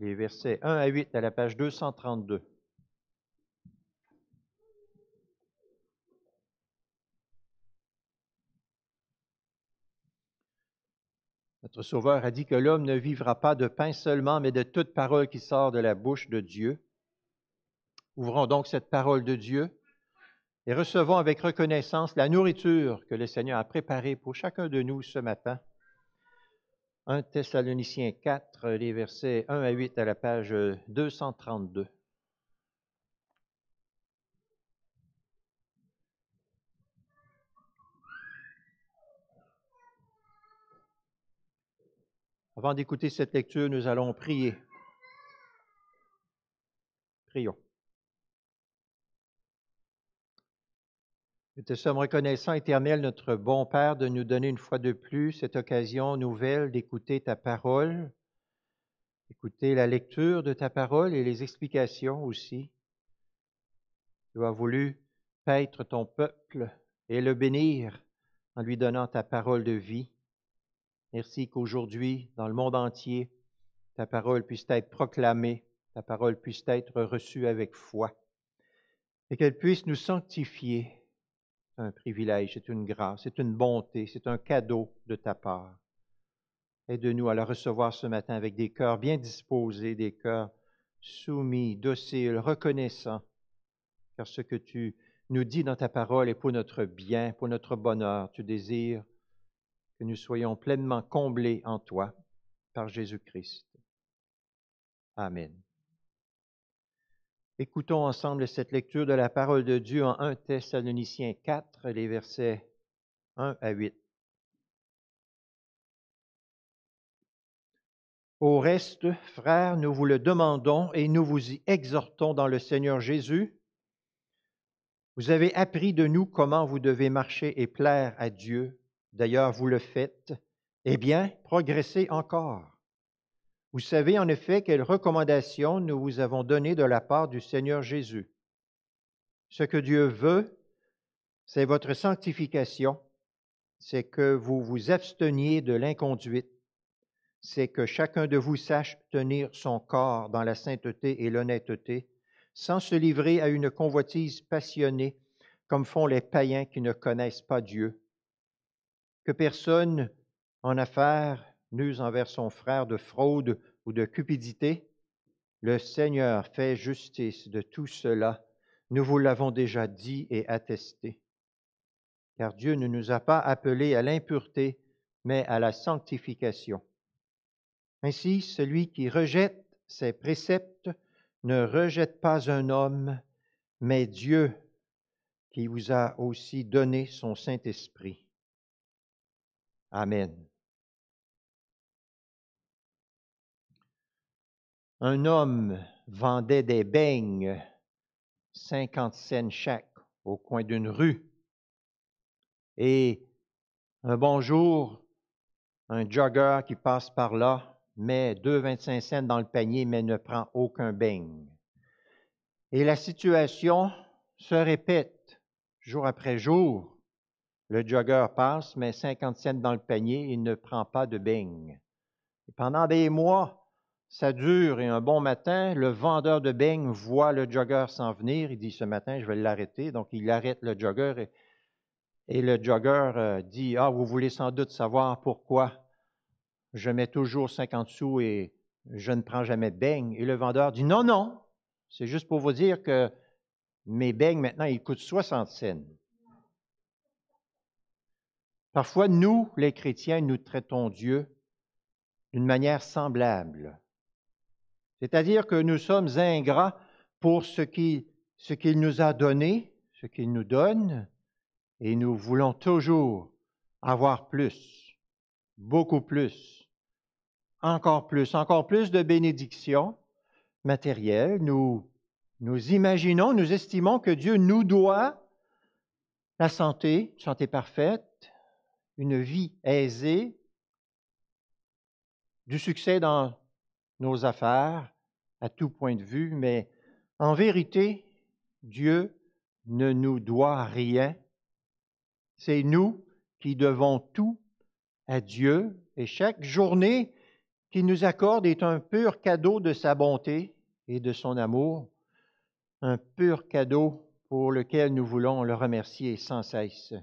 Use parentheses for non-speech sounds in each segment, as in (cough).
les versets 1 à 8 à la page 232. Notre Sauveur a dit que l'homme ne vivra pas de pain seulement, mais de toute parole qui sort de la bouche de Dieu. Ouvrons donc cette parole de Dieu et recevons avec reconnaissance la nourriture que le Seigneur a préparée pour chacun de nous ce matin. 1 Thessaloniciens 4, les versets 1 à 8 à la page 232. Avant d'écouter cette lecture, nous allons prier. Prions. Nous te sommes reconnaissants, Éternel, notre bon Père, de nous donner une fois de plus cette occasion nouvelle d'écouter ta parole, écouter la lecture de ta parole et les explications aussi. Tu as voulu paître ton peuple et le bénir en lui donnant ta parole de vie. Merci qu'aujourd'hui, dans le monde entier, ta parole puisse être proclamée, ta parole puisse être reçue avec foi, et qu'elle puisse nous sanctifier un privilège, c'est une grâce, c'est une bonté, c'est un cadeau de ta part. Aide-nous à le recevoir ce matin avec des cœurs bien disposés, des cœurs soumis, dociles, reconnaissants, car ce que tu nous dis dans ta parole est pour notre bien, pour notre bonheur. Tu désires que nous soyons pleinement comblés en toi par Jésus-Christ. Amen. Écoutons ensemble cette lecture de la parole de Dieu en 1 Thessaloniciens 4, les versets 1 à 8. Au reste, frères, nous vous le demandons et nous vous y exhortons dans le Seigneur Jésus. Vous avez appris de nous comment vous devez marcher et plaire à Dieu. D'ailleurs, vous le faites. Eh bien, progressez encore vous savez en effet quelles recommandations nous vous avons données de la part du Seigneur Jésus. Ce que Dieu veut, c'est votre sanctification, c'est que vous vous absteniez de l'inconduite, c'est que chacun de vous sache tenir son corps dans la sainteté et l'honnêteté, sans se livrer à une convoitise passionnée, comme font les païens qui ne connaissent pas Dieu. Que personne en affaires n'use envers son frère de fraude ou de cupidité. Le Seigneur fait justice de tout cela. Nous vous l'avons déjà dit et attesté. Car Dieu ne nous a pas appelés à l'impureté, mais à la sanctification. Ainsi, celui qui rejette ses préceptes ne rejette pas un homme, mais Dieu qui vous a aussi donné son Saint-Esprit. Amen. Un homme vendait des beignes, 50 cents chaque, au coin d'une rue. Et un bonjour, un jogger qui passe par là met 2,25 cents dans le panier mais ne prend aucun beigne. Et la situation se répète jour après jour. Le jogger passe, met 50 cents dans le panier il ne prend pas de beigne. pendant des mois, ça dure et un bon matin, le vendeur de beignes voit le jogger s'en venir. Il dit ce matin, je vais l'arrêter. Donc il arrête le jogger et, le jogger euh, dit Ah, vous voulez sans doute savoir pourquoi je mets toujours 50 sous et je ne prends jamais de beignes. Et le vendeur dit Non, non, c'est juste pour vous dire que mes beignes maintenant, ils coûtent 60 cents. Parfois, nous, les chrétiens, nous traitons Dieu d'une manière semblable. C'est-à-dire que nous sommes ingrats pour ce qu'il nous a donné, ce qu'il nous donne, et nous voulons toujours avoir plus, beaucoup plus, encore plus, encore plus de bénédictions matérielles. Nous, nous imaginons, nous estimons que Dieu nous doit la santé, une santé parfaite, une vie aisée, du succès dans nos affaires à tout point de vue, mais en vérité, Dieu ne nous doit rien. C'est nous qui devons tout à Dieu et chaque journée qu'il nous accorde est un pur cadeau de sa bonté et de son amour, un pur cadeau pour lequel nous voulons le remercier sans cesse,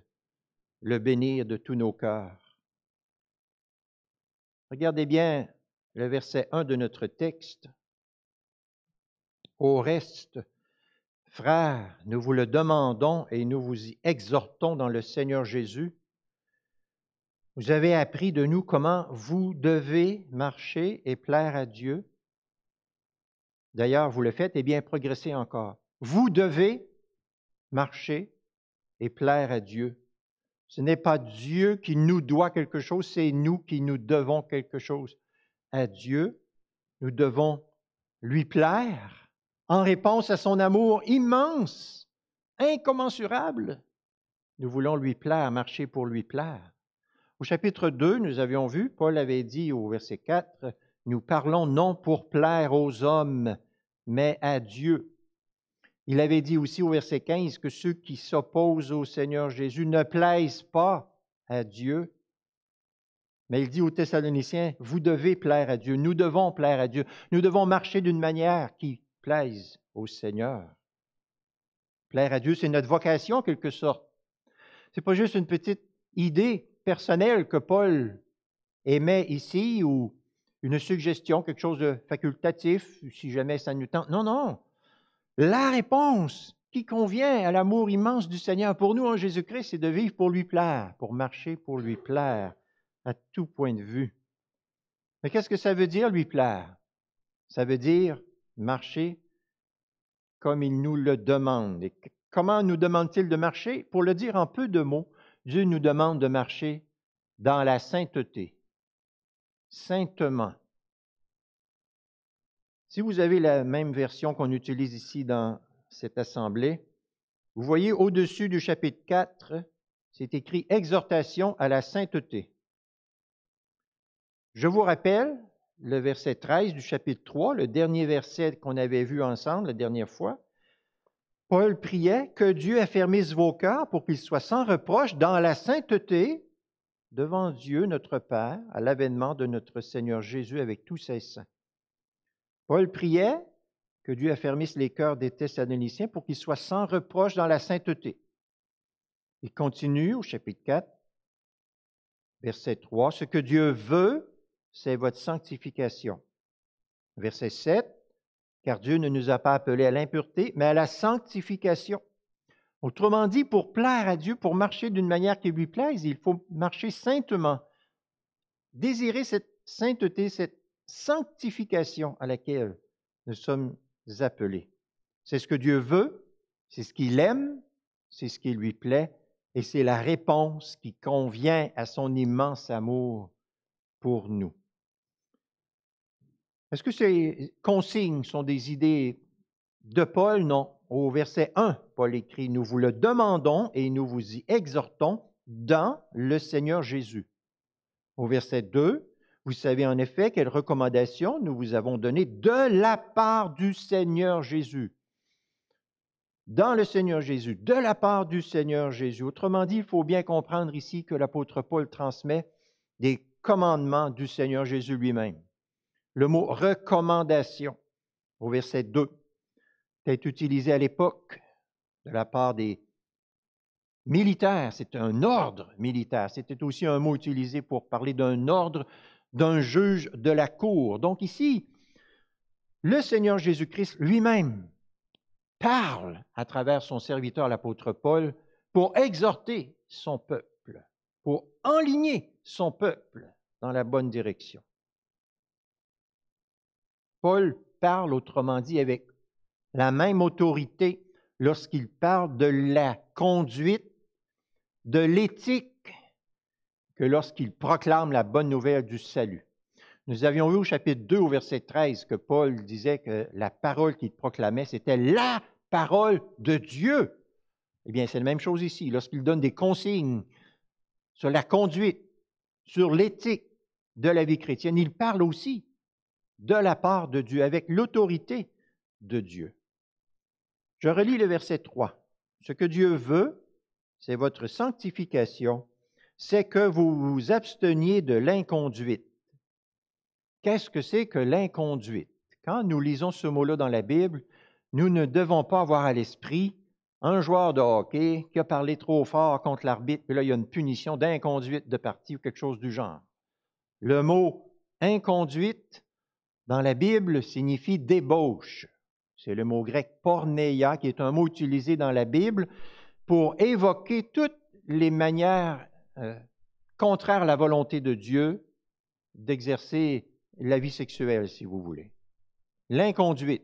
le bénir de tous nos cœurs. Regardez bien le verset 1 de notre texte. Au reste, frères, nous vous le demandons et nous vous y exhortons dans le Seigneur Jésus. Vous avez appris de nous comment vous devez marcher et plaire à Dieu. D'ailleurs, vous le faites, et bien progressez encore. Vous devez marcher et plaire à Dieu. Ce n'est pas Dieu qui nous doit quelque chose, c'est nous qui nous devons quelque chose à Dieu, nous devons lui plaire en réponse à son amour immense, incommensurable. Nous voulons lui plaire, marcher pour lui plaire. Au chapitre 2, nous avions vu, Paul avait dit au verset 4, Nous parlons non pour plaire aux hommes, mais à Dieu. Il avait dit aussi au verset 15 que ceux qui s'opposent au Seigneur Jésus ne plaisent pas à Dieu, mais il dit aux Thessaloniciens, vous devez plaire à Dieu, nous devons plaire à Dieu, nous devons marcher d'une manière qui plaise au Seigneur. Plaire à Dieu, c'est notre vocation, en quelque sorte. Ce n'est pas juste une petite idée personnelle que Paul émet ici ou une suggestion, quelque chose de facultatif, si jamais ça nous tente. Non, non. La réponse qui convient à l'amour immense du Seigneur pour nous en Jésus-Christ, c'est de vivre pour lui plaire, pour marcher pour lui plaire à tout point de vue. Mais qu'est-ce que ça veut dire, lui plaire? Ça veut dire marcher comme il nous le demande. Et comment nous demande-t-il de marcher? Pour le dire en peu de mots, Dieu nous demande de marcher dans la sainteté, saintement. Si vous avez la même version qu'on utilise ici dans cette assemblée, vous voyez au-dessus du chapitre 4, c'est écrit Exhortation à la sainteté. Je vous rappelle le verset 13 du chapitre 3, le dernier verset qu'on avait vu ensemble la dernière fois. Paul priait que Dieu affermisse vos cœurs pour qu'ils soient sans reproche dans la sainteté devant Dieu notre Père à l'avènement de notre Seigneur Jésus avec tous ses saints. Paul priait que Dieu affermisse les cœurs des Thessaloniciens pour qu'ils soient sans reproche dans la sainteté. Il continue au chapitre 4, verset 3, ce que Dieu veut, c'est votre sanctification. Verset 7, car Dieu ne nous a pas appelés à l'impureté, mais à la sanctification. Autrement dit, pour plaire à Dieu, pour marcher d'une manière qui lui plaise, il faut marcher saintement, désirer cette sainteté, cette sanctification à laquelle nous sommes appelés. C'est ce que Dieu veut, c'est ce qu'il aime, c'est ce qui lui plaît, et c'est la réponse qui convient à son immense amour pour nous. Est-ce que ces consignes sont des idées de Paul? Non. Au verset 1, Paul écrit, Nous vous le demandons et nous vous y exhortons dans le Seigneur Jésus. Au verset 2, vous savez en effet quelles recommandations nous vous avons données de la part du Seigneur Jésus. Dans le Seigneur Jésus, de la part du Seigneur Jésus. Autrement dit, il faut bien comprendre ici que l'apôtre Paul transmet des commandements du Seigneur Jésus lui-même. Le mot recommandation au verset 2 est utilisé à l'époque de la part des militaires. C'est un ordre militaire. C'était aussi un mot utilisé pour parler d'un ordre d'un juge de la cour. Donc ici, le Seigneur Jésus-Christ lui-même parle à travers son serviteur, l'apôtre Paul, pour exhorter son peuple, pour enligner son peuple dans la bonne direction. Paul parle, autrement dit, avec la même autorité lorsqu'il parle de la conduite, de l'éthique, que lorsqu'il proclame la bonne nouvelle du salut. Nous avions vu au chapitre 2, au verset 13, que Paul disait que la parole qu'il proclamait, c'était la parole de Dieu. Eh bien, c'est la même chose ici. Lorsqu'il donne des consignes sur la conduite, sur l'éthique de la vie chrétienne, il parle aussi de la part de Dieu, avec l'autorité de Dieu. Je relis le verset 3. Ce que Dieu veut, c'est votre sanctification, c'est que vous vous absteniez de l'inconduite. Qu'est-ce que c'est que l'inconduite? Quand nous lisons ce mot-là dans la Bible, nous ne devons pas avoir à l'esprit un joueur de hockey qui a parlé trop fort contre l'arbitre, puis là, il y a une punition d'inconduite de partie ou quelque chose du genre. Le mot inconduite dans la Bible signifie débauche. C'est le mot grec porneia qui est un mot utilisé dans la Bible pour évoquer toutes les manières euh, contraires à la volonté de Dieu d'exercer la vie sexuelle, si vous voulez. L'inconduite,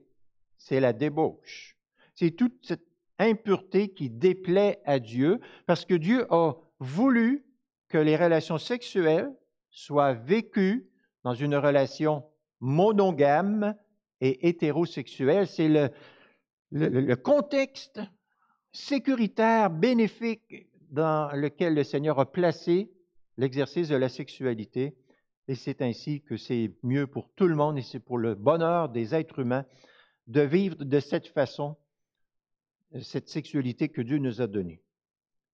c'est la débauche. C'est toute cette impureté qui déplaît à Dieu parce que Dieu a voulu que les relations sexuelles soient vécues dans une relation monogame et hétérosexuel. C'est le, contexte sécuritaire, bénéfique dans lequel le Seigneur a placé l'exercice de la sexualité. Et c'est ainsi que c'est mieux pour tout le monde et c'est pour le bonheur des êtres humains de vivre de cette façon euh, cette sexualité que Dieu nous a donnée.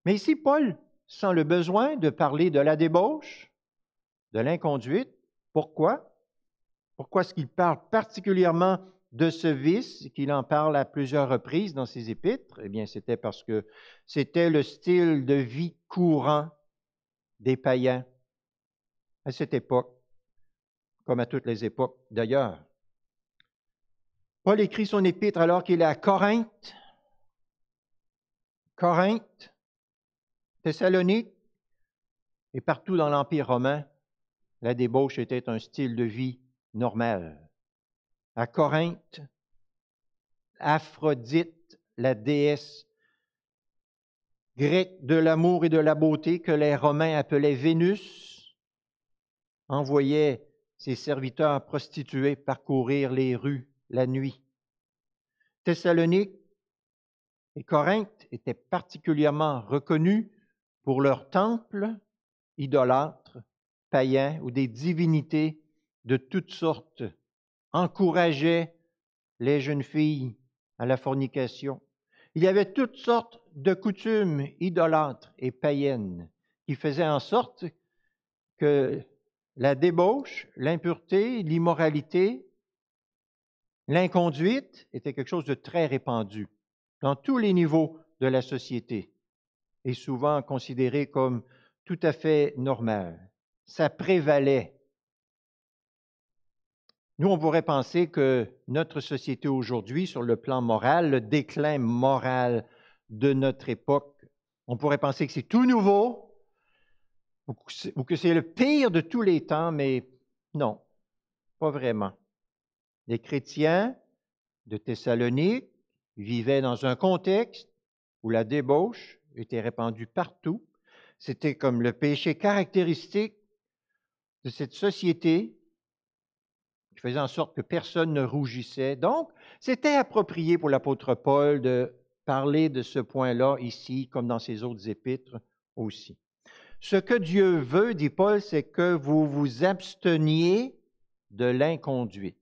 Mais ici, Paul sent le besoin de parler de la débauche, de l'inconduite. Pourquoi? Pourquoi est-ce qu'il parle particulièrement de ce vice, qu'il en parle à plusieurs reprises dans ses épîtres? Eh bien, c'était parce que c'était le style de vie courant des païens à cette époque, comme à toutes les époques d'ailleurs. Paul écrit son épître alors qu'il est à Corinthe, Corinthe, Thessalonique et partout dans l'Empire romain. La débauche était un style de vie Normal. À Corinthe, Aphrodite, la déesse grecque de l'amour et de la beauté que les Romains appelaient Vénus, envoyait ses serviteurs prostitués parcourir les rues la nuit. Thessalonique et Corinthe étaient particulièrement reconnus pour leurs temples idolâtres, païens ou des divinités de toutes sortes encourageait les jeunes filles à la fornication. Il y avait toutes sortes de coutumes idolâtres et païennes qui faisaient en sorte que la débauche, l'impureté, l'immoralité, l'inconduite était quelque chose de très répandu dans tous les niveaux de la société et souvent considéré comme tout à fait normal. Ça prévalait nous, on pourrait penser que notre société aujourd'hui, sur le plan moral, le déclin moral de notre époque, on pourrait penser que c'est tout nouveau ou que c'est le pire de tous les temps, mais non, pas vraiment. Les chrétiens de Thessalonique vivaient dans un contexte où la débauche était répandue partout. C'était comme le péché caractéristique de cette société faisait en sorte que personne ne rougissait. Donc, c'était approprié pour l'apôtre Paul de parler de ce point-là ici, comme dans ses autres épîtres aussi. Ce que Dieu veut, dit Paul, c'est que vous vous absteniez de l'inconduit. »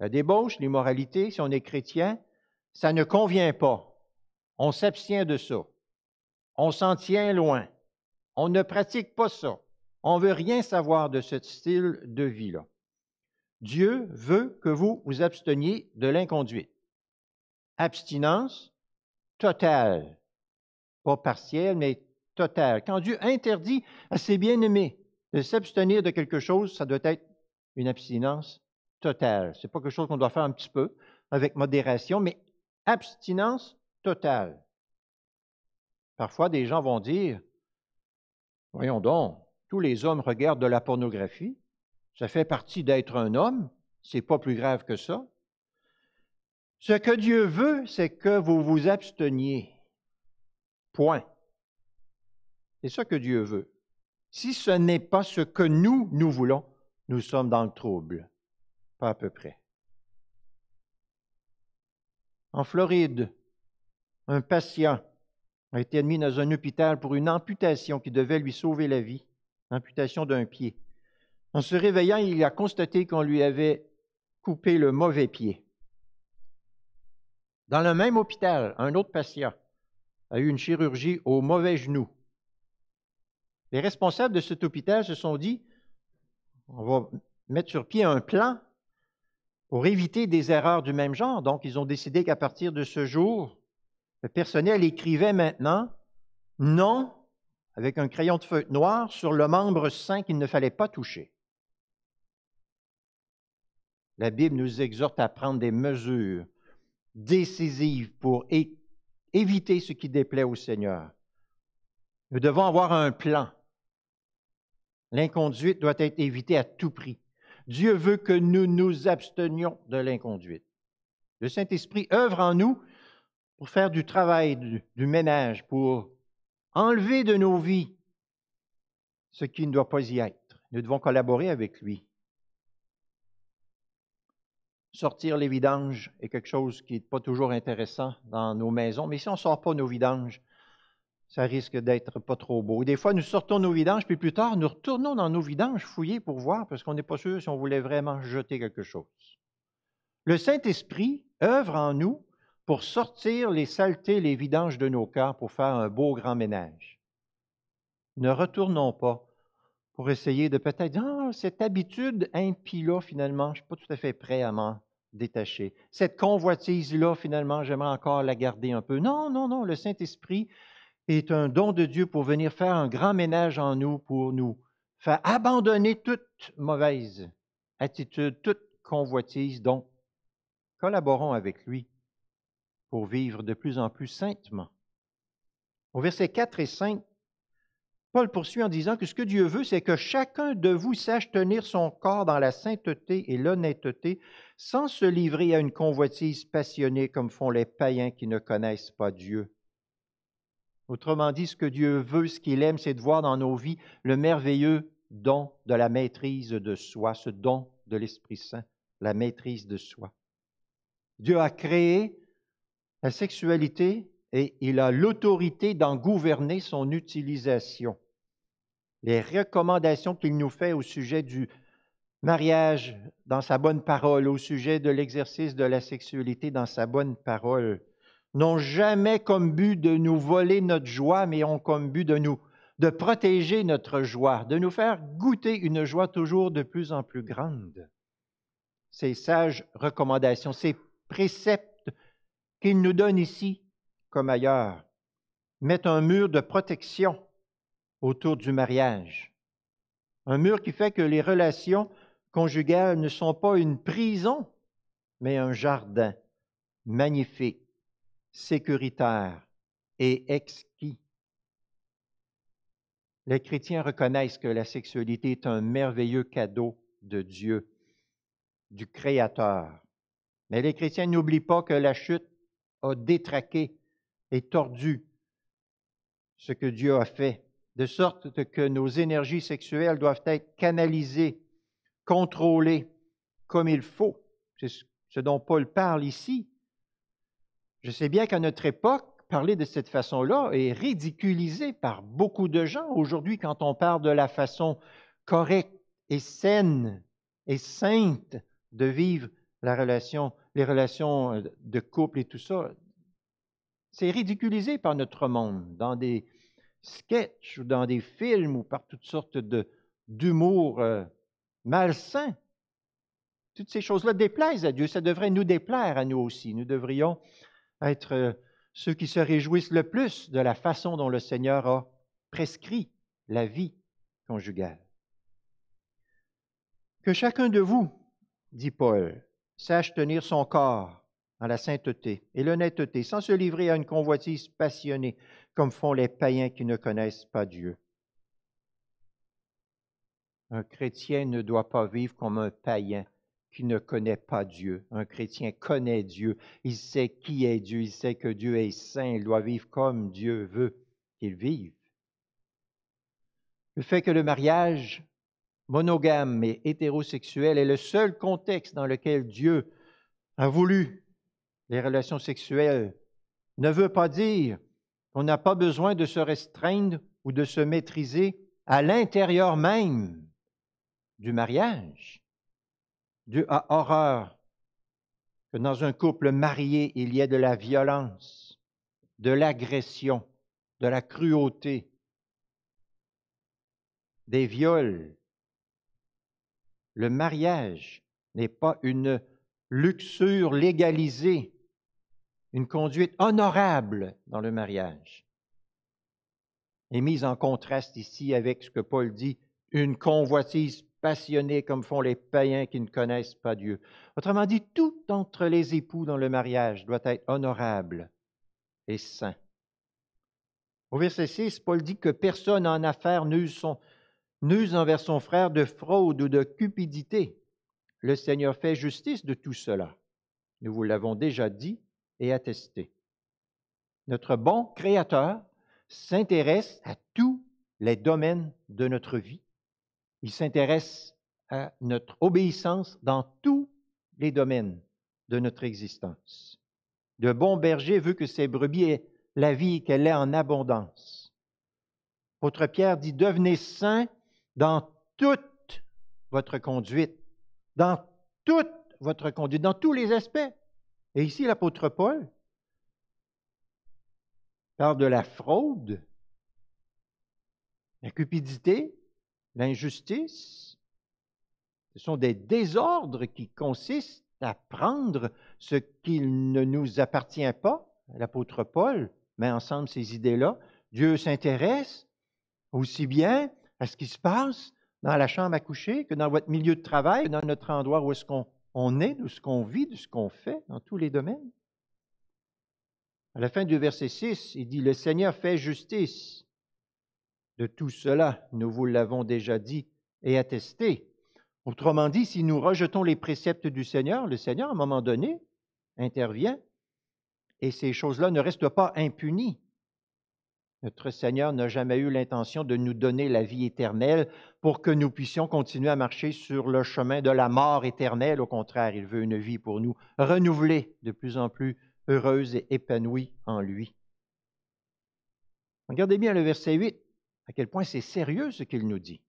La débauche, l'immoralité, si on est chrétien, ça ne convient pas. On s'abstient de ça. On s'en tient loin. On ne pratique pas ça. On ne veut rien savoir de ce style de vie-là. Dieu veut que vous vous absteniez de l'inconduite. Abstinence totale, pas partielle, mais totale. Quand Dieu interdit à ses bien-aimés de s'abstenir de quelque chose, ça doit être une abstinence totale. Ce n'est pas quelque chose qu'on doit faire un petit peu, avec modération, mais abstinence totale. Parfois, des gens vont dire, voyons donc, tous les hommes regardent de la pornographie, ça fait partie d'être un homme. C'est pas plus grave que ça. Ce que Dieu veut, c'est que vous vous absteniez. Point. C'est ça que Dieu veut. Si ce n'est pas ce que nous, nous voulons, nous sommes dans le trouble. Pas à peu près. En Floride, un patient a été admis dans un hôpital pour une amputation qui devait lui sauver la vie, l'amputation d'un pied. En se réveillant, il a constaté qu'on lui avait coupé le mauvais pied. Dans le même hôpital, un autre patient a eu une chirurgie au mauvais genou. Les responsables de cet hôpital se sont dit, on va mettre sur pied un plan pour éviter des erreurs du même genre. Donc, ils ont décidé qu'à partir de ce jour, le personnel écrivait maintenant non avec un crayon de feuille noir sur le membre sain qu'il ne fallait pas toucher. La Bible nous exhorte à prendre des mesures décisives pour éviter ce qui déplaît au Seigneur. Nous devons avoir un plan. L'inconduite doit être évitée à tout prix. Dieu veut que nous nous abstenions de l'inconduite. Le Saint-Esprit œuvre en nous pour faire du travail, du, du, ménage, pour enlever de nos vies ce qui ne doit pas y être. Nous devons collaborer avec lui sortir les vidanges est quelque chose qui n'est pas toujours intéressant dans nos maisons, mais si on ne sort pas nos vidanges, ça risque d'être pas trop beau. des fois, nous sortons nos vidanges, puis plus tard, nous retournons dans nos vidanges fouillés pour voir, parce qu'on n'est pas sûr si on voulait vraiment jeter quelque chose. Le Saint-Esprit œuvre en nous pour sortir les saletés, les vidanges de nos cœurs, pour faire un beau grand ménage. Ne retournons pas pour essayer de peut-être, ah, cette habitude impie-là, finalement, je ne suis pas tout à fait prêt à m'en détaché. Cette convoitise-là, finalement, j'aimerais encore la garder un peu. Non, non, non, le Saint-Esprit est un don de Dieu pour venir faire un grand ménage en nous, pour nous faire abandonner toute mauvaise attitude, toute convoitise. Donc, collaborons avec lui pour vivre de plus en plus saintement. Au verset 4 et 5, Paul poursuit en disant que ce que Dieu veut, c'est que chacun de vous sache tenir son corps dans la sainteté et l'honnêteté, sans se livrer à une convoitise passionnée comme font les païens qui ne connaissent pas Dieu. Autrement dit, ce que Dieu veut, ce qu'il aime, c'est de voir dans nos vies le merveilleux don de la maîtrise de soi, ce don de l'Esprit Saint, la maîtrise de soi. Dieu a créé la sexualité et il a l'autorité d'en gouverner son utilisation. Les recommandations qu'il nous fait au sujet du, mariage dans sa bonne parole, au sujet de l'exercice de la sexualité dans sa bonne parole, n'ont jamais comme but de nous voler notre joie, mais ont comme but de nous, de protéger notre joie, de nous faire goûter une joie toujours de plus en plus grande. Ces sages recommandations, ces préceptes qu'il nous donne ici comme ailleurs, mettent un mur de protection autour du mariage. Un mur qui fait que les relations conjugales ne sont pas une prison, mais un jardin magnifique, sécuritaire et exquis. Les chrétiens reconnaissent que la sexualité est un merveilleux cadeau de Dieu, du Créateur. Mais les chrétiens n'oublient pas que la chute a détraqué et tordu ce que Dieu a fait, de sorte que nos énergies sexuelles doivent être canalisées contrôler comme il faut. C'est ce dont Paul parle ici. Je sais bien qu'à notre époque, parler de cette façon-là est ridiculisé par beaucoup de gens aujourd'hui quand on parle de la façon correcte et saine et sainte de vivre la relation, les relations euh, de couple et tout ça. C'est ridiculisé par notre monde, dans des sketchs ou dans des films ou par toutes sortes d'humour euh, malsain. Toutes ces choses-là déplaisent à Dieu. Ça devrait nous déplaire à nous aussi. Nous devrions être euh, ceux qui se réjouissent le plus de la façon dont le Seigneur a prescrit la vie conjugale. Que chacun de vous, dit Paul, sache tenir son corps à la sainteté et l'honnêteté, sans se livrer à une convoitise passionnée, comme font les païens qui ne connaissent pas Dieu. Un chrétien ne doit pas vivre comme un païen qui ne connaît pas Dieu. Un chrétien connaît Dieu. Il sait qui est Dieu. Il sait que Dieu est saint. Il doit vivre comme Dieu veut qu'il vive. Le fait que le mariage monogame et hétérosexuel est le seul contexte dans lequel Dieu a voulu les relations sexuelles ne veut pas dire qu'on n'a pas besoin de se restreindre ou de se maîtriser à l'intérieur même du mariage. Dieu a horreur que dans un couple marié, il y ait de la violence, de l'agression, de la cruauté, des viols. Le mariage n'est pas une luxure légalisée, une conduite honorable dans le mariage est mise en contraste ici avec ce que Paul dit, une convoitise passionnés comme font les païens qui ne connaissent pas Dieu. Autrement dit, tout entre les époux dans le mariage doit être honorable et saint. Au verset 6, Paul dit que personne en affaires n'use, envers son frère de fraude ou de cupidité. Le Seigneur fait justice de tout cela. Nous vous l'avons déjà dit et attesté. Notre bon Créateur s'intéresse à tous les domaines de notre vie. Il s'intéresse à notre obéissance dans tous les domaines de notre existence. Le bon berger veut que ses brebis aient la vie qu'elle est en abondance. votre Pierre dit, devenez saints dans toute votre conduite, dans toute votre conduite, dans tous les aspects. Et ici, l'apôtre Paul parle de la fraude, la cupidité, l'injustice, ce sont des désordres qui consistent à prendre ce qui ne nous appartient pas. L'apôtre Paul met ensemble ces idées-là. Dieu s'intéresse aussi bien à ce qui se passe dans la chambre à coucher que dans votre milieu de travail, que dans notre endroit où est-ce qu'on on est, de ce qu'on vit, de ce qu'on fait, dans tous les domaines. À la fin du verset 6, il dit, Le Seigneur fait justice de tout cela, nous vous l'avons déjà dit et attesté. Autrement dit, si nous rejetons les préceptes du Seigneur, le Seigneur, à un moment donné, intervient et ces choses-là ne restent pas impunies. Notre Seigneur n'a jamais eu l'intention de nous donner la vie éternelle pour que nous puissions continuer à marcher sur le chemin de la mort éternelle. Au contraire, il veut une vie pour nous renouvelée, de plus en plus heureuse et épanouie en lui. Regardez bien le verset 8 à quel point c'est sérieux ce qu'il nous dit.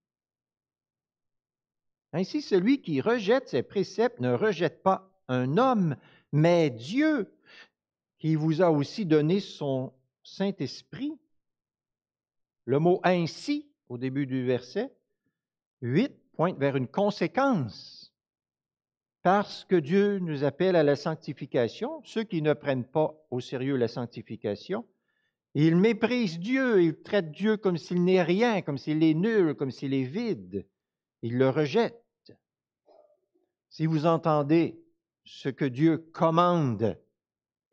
Ainsi, celui qui rejette ses préceptes ne rejette pas un homme, mais Dieu, qui vous a aussi donné son Saint-Esprit. Le mot ainsi au début du verset 8 pointe vers une conséquence. Parce que Dieu nous appelle à la sanctification, ceux qui ne prennent pas au sérieux la sanctification il méprise Dieu, il traite Dieu comme s'il n'est rien, comme s'il est nul, comme s'il est vide. Il le rejette. Si vous entendez ce que Dieu commande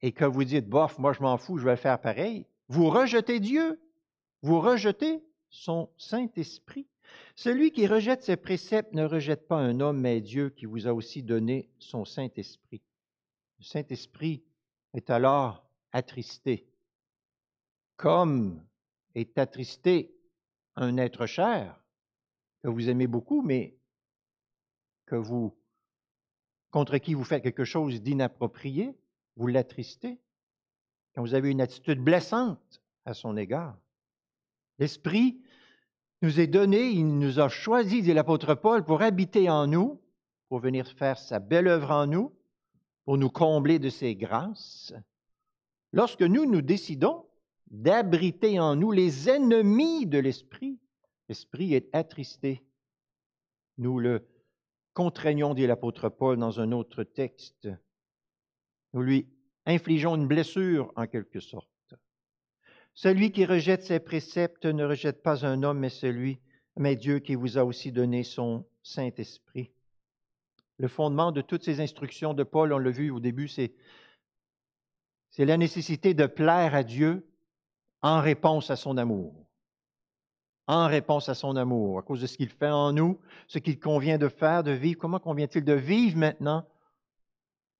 et que vous dites, bof, moi je m'en fous, je vais faire pareil, vous rejetez Dieu, vous rejetez son Saint-Esprit. Celui qui rejette ses préceptes ne rejette pas un homme, mais Dieu qui vous a aussi donné son Saint-Esprit. Le Saint-Esprit est alors attristé comme est attristé un être cher que vous aimez beaucoup, mais que vous contre qui vous faites quelque chose d'inapproprié, vous l'attristez, quand vous avez une attitude blessante à son égard. L'Esprit nous est donné, il nous a choisi, dit l'apôtre Paul, pour habiter en nous, pour venir faire sa belle œuvre en nous, pour nous combler de ses grâces. Lorsque nous nous décidons d'abriter en nous les ennemis de l'esprit. L'esprit est attristé. Nous le contraignons, dit l'apôtre Paul dans un autre texte. Nous lui infligeons une blessure en quelque sorte. Celui qui rejette ses préceptes ne rejette pas un homme, mais celui, mais Dieu qui vous a aussi donné son Saint-Esprit. Le fondement de toutes ces instructions de Paul, on l'a vu au début, c'est, c'est la nécessité de plaire à Dieu en réponse à son amour. En réponse à son amour, à cause de ce qu'il fait en nous, ce qu'il convient de faire, de vivre. Comment convient-il de vivre maintenant?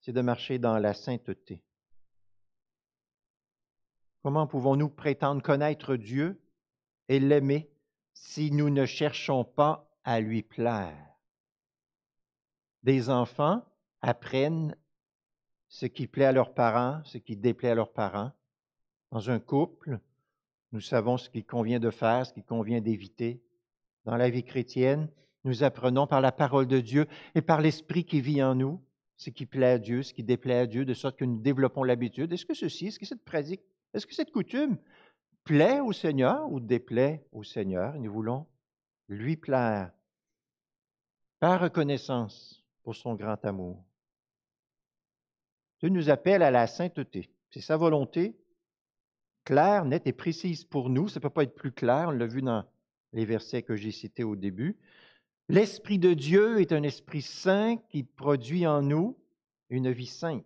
C'est de marcher dans la sainteté. Comment pouvons-nous prétendre connaître Dieu et l'aimer si nous ne cherchons pas à lui plaire? Des enfants apprennent ce qui plaît à leurs parents, ce qui déplaît à leurs parents. Dans un couple, nous savons ce qu'il convient de faire, ce qu'il convient d'éviter. Dans la vie chrétienne, nous apprenons par la parole de Dieu et par l'Esprit qui vit en nous ce qui plaît à Dieu, ce qui déplaît à Dieu, de sorte que nous développons l'habitude. Est-ce que ceci, est-ce que cette pratique, est-ce que cette coutume plaît au Seigneur ou déplaît au Seigneur? Nous voulons lui plaire par reconnaissance pour son grand amour. Dieu nous appelle à la sainteté. C'est sa volonté claire, nette et précise pour nous. Ça ne peut pas être plus clair, on l'a vu dans les versets que j'ai cités au début. L'Esprit de Dieu est un Esprit saint qui produit en nous une vie sainte.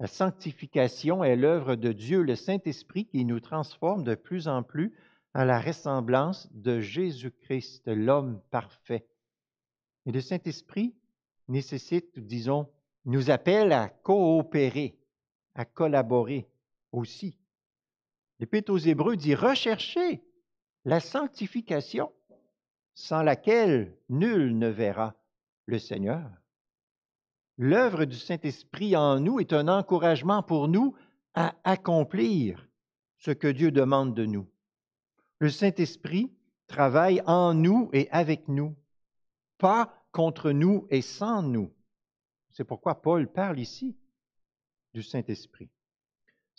La sanctification est l'œuvre de Dieu, le Saint-Esprit, qui nous transforme de plus en plus à la ressemblance de Jésus-Christ, l'homme parfait. Et le Saint-Esprit nécessite, disons, nous appelle à coopérer, à collaborer aussi L'Épître aux Hébreux dit recherchez la sanctification sans laquelle nul ne verra le Seigneur. L'œuvre du Saint-Esprit en nous est un encouragement pour nous à accomplir ce que Dieu demande de nous. Le Saint-Esprit travaille en nous et avec nous, pas contre nous et sans nous. C'est pourquoi Paul parle ici du Saint-Esprit.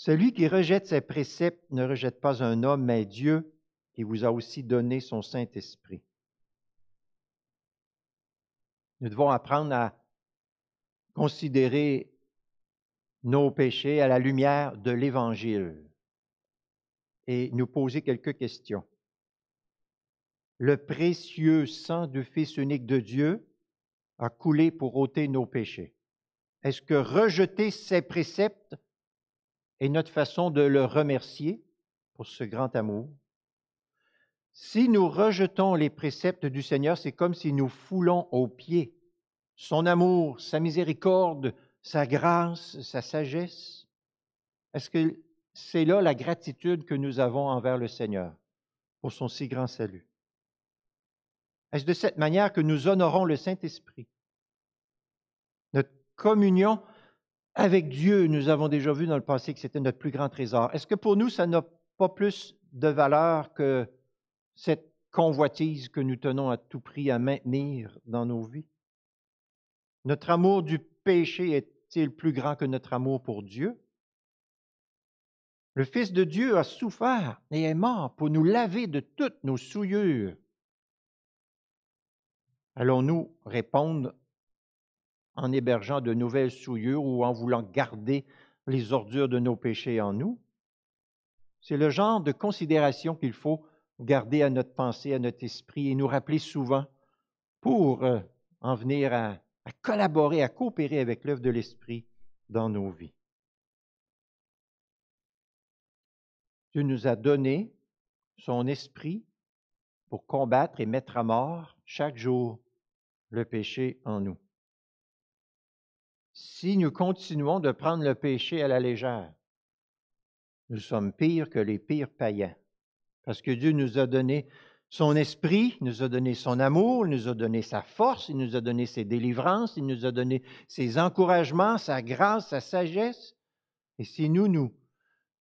Celui qui rejette ses préceptes ne rejette pas un homme, mais Dieu, qui vous a aussi donné son Saint-Esprit. Nous devons apprendre à considérer nos péchés à la lumière de l'Évangile et nous poser quelques questions. Le précieux sang du Fils unique de Dieu a coulé pour ôter nos péchés. Est-ce que rejeter ses préceptes et notre façon de le remercier pour ce grand amour. Si nous rejetons les préceptes du Seigneur, c'est comme si nous foulons aux pieds son amour, sa miséricorde, sa grâce, sa sagesse. Est-ce que c'est là la gratitude que nous avons envers le Seigneur pour son si grand salut? Est-ce de cette manière que nous honorons le Saint-Esprit? Notre communion avec Dieu, nous avons déjà vu dans le passé que c'était notre plus grand trésor. Est-ce que pour nous, ça n'a pas plus de valeur que cette convoitise que nous tenons à tout prix à maintenir dans nos vies? Notre amour du péché est-il plus grand que notre amour pour Dieu? Le Fils de Dieu a souffert et est mort pour nous laver de toutes nos souillures. Allons-nous répondre en hébergeant de nouvelles souillures ou en voulant garder les ordures de nos péchés en nous. C'est le genre de considération qu'il faut garder à notre pensée, à notre esprit et nous rappeler souvent pour euh, en venir à, collaborer, à coopérer avec l'œuvre de l'Esprit dans nos vies. Dieu nous a donné son esprit pour combattre et mettre à mort chaque jour le péché en nous si nous continuons de prendre le péché à la légère. Nous sommes pires que les pires païens, parce que Dieu nous a donné son esprit, nous a donné son amour, nous a donné sa force, il nous a donné ses délivrances, il nous a donné ses encouragements, sa grâce, sa sagesse. Et si nous, nous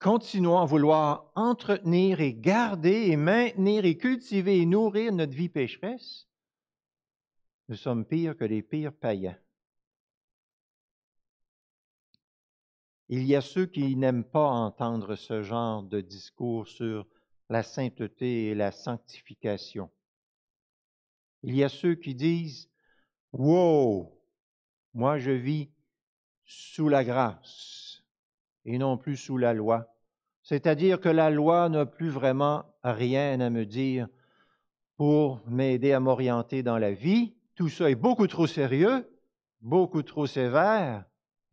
continuons à vouloir entretenir et garder et maintenir et cultiver et nourrir notre vie pécheresse, nous sommes pires que les pires païens. Il y a ceux qui n'aiment pas entendre ce genre de discours sur la sainteté et la sanctification. Il y a ceux qui disent Wow, moi je vis sous la grâce et non plus sous la loi. C'est-à-dire que la loi n'a plus vraiment rien à me dire pour m'aider à m'orienter dans la vie. Tout ça est beaucoup trop sérieux, beaucoup trop sévère.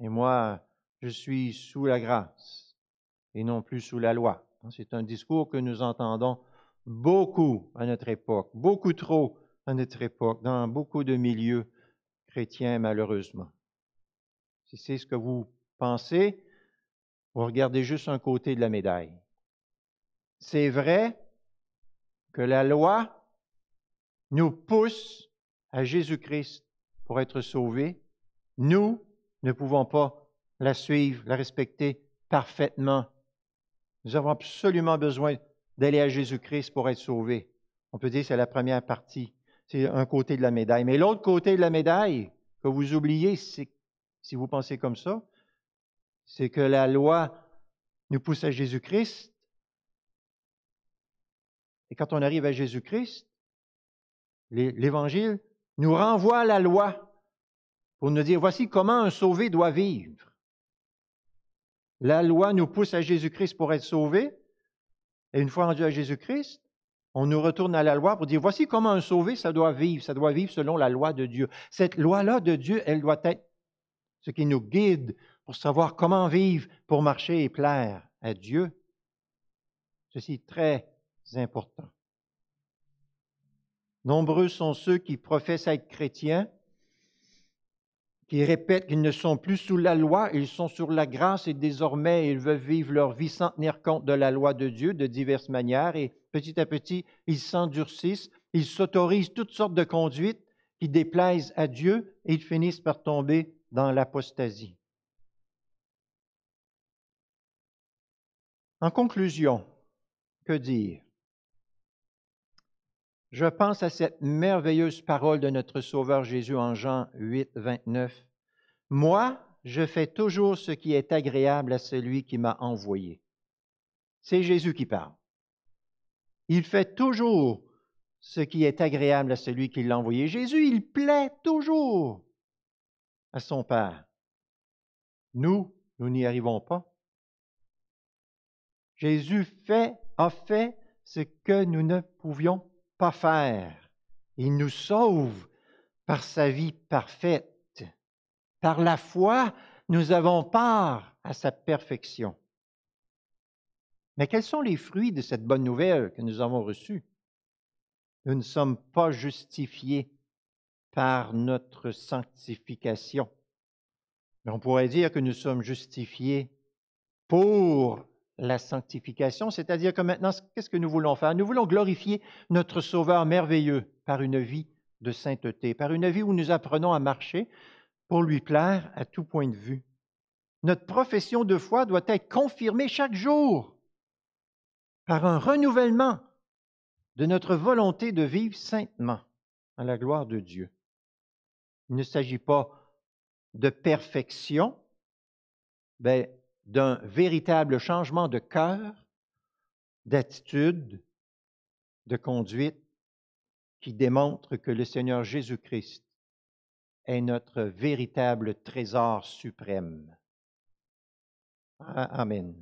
Et moi, je suis sous la grâce et non plus sous la loi. Hein, c'est un discours que nous entendons beaucoup à notre époque, beaucoup trop à notre époque, dans beaucoup de milieux chrétiens malheureusement. Si c'est ce que vous pensez, vous regardez juste un côté de la médaille. C'est vrai que la loi nous pousse à Jésus-Christ pour être sauvés. Nous ne pouvons pas la suivre, la respecter parfaitement. Nous avons absolument besoin d'aller à Jésus-Christ pour être sauvés. On peut dire que c'est la première partie. C'est un côté de la médaille. Mais l'autre côté de la médaille que vous oubliez, si vous pensez comme ça, c'est que la loi nous pousse à Jésus-Christ. Et quand on arrive à Jésus-Christ, l'Évangile nous renvoie à la loi pour nous dire, voici comment un sauvé doit vivre. La loi nous pousse à Jésus-Christ pour être sauvés. Et une fois rendu à Jésus-Christ, on nous retourne à la loi pour dire, voici comment un sauvé, ça doit vivre, ça doit vivre selon la loi de Dieu. Cette loi-là de Dieu, elle doit être ce qui nous guide pour savoir comment vivre, pour marcher et plaire à Dieu. Ceci est très important. Nombreux sont ceux qui professent être chrétiens, qui répètent qu'ils ne sont plus sous la loi, ils sont sur la grâce et désormais ils veulent vivre leur vie sans tenir compte de la loi de Dieu de diverses manières et petit à petit ils s'endurcissent, ils s'autorisent toutes sortes de conduites qui déplaisent à Dieu et ils finissent par tomber dans l'apostasie. En conclusion, que dire je pense à cette merveilleuse parole de notre Sauveur Jésus en Jean 8, 29. Moi, je fais toujours ce qui est agréable à celui qui m'a envoyé. C'est Jésus qui parle. Il fait toujours ce qui est agréable à celui qui l'a envoyé. Jésus, il plaît toujours à son Père. Nous, nous n'y arrivons pas. Jésus fait, a fait ce que nous ne pouvions pas faire. Il nous sauve par sa vie parfaite. Par la foi, nous avons part à sa perfection. Mais quels sont les fruits de cette bonne nouvelle que nous avons reçue? Nous ne sommes pas justifiés par notre sanctification. Mais on pourrait dire que nous sommes justifiés pour la sanctification, c'est-à-dire que maintenant, qu'est-ce que nous voulons faire? Nous voulons glorifier notre Sauveur merveilleux par une vie de sainteté, par une vie où nous apprenons à marcher pour lui plaire à tout point de vue. Notre profession de foi doit être confirmée chaque jour par un renouvellement de notre volonté de vivre saintement à la gloire de Dieu. Il ne s'agit pas de perfection, mais ben, d'un véritable changement de cœur, d'attitude, de conduite qui démontre que le Seigneur Jésus-Christ est notre véritable trésor suprême. Ah, Amen.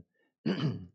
(clears throat)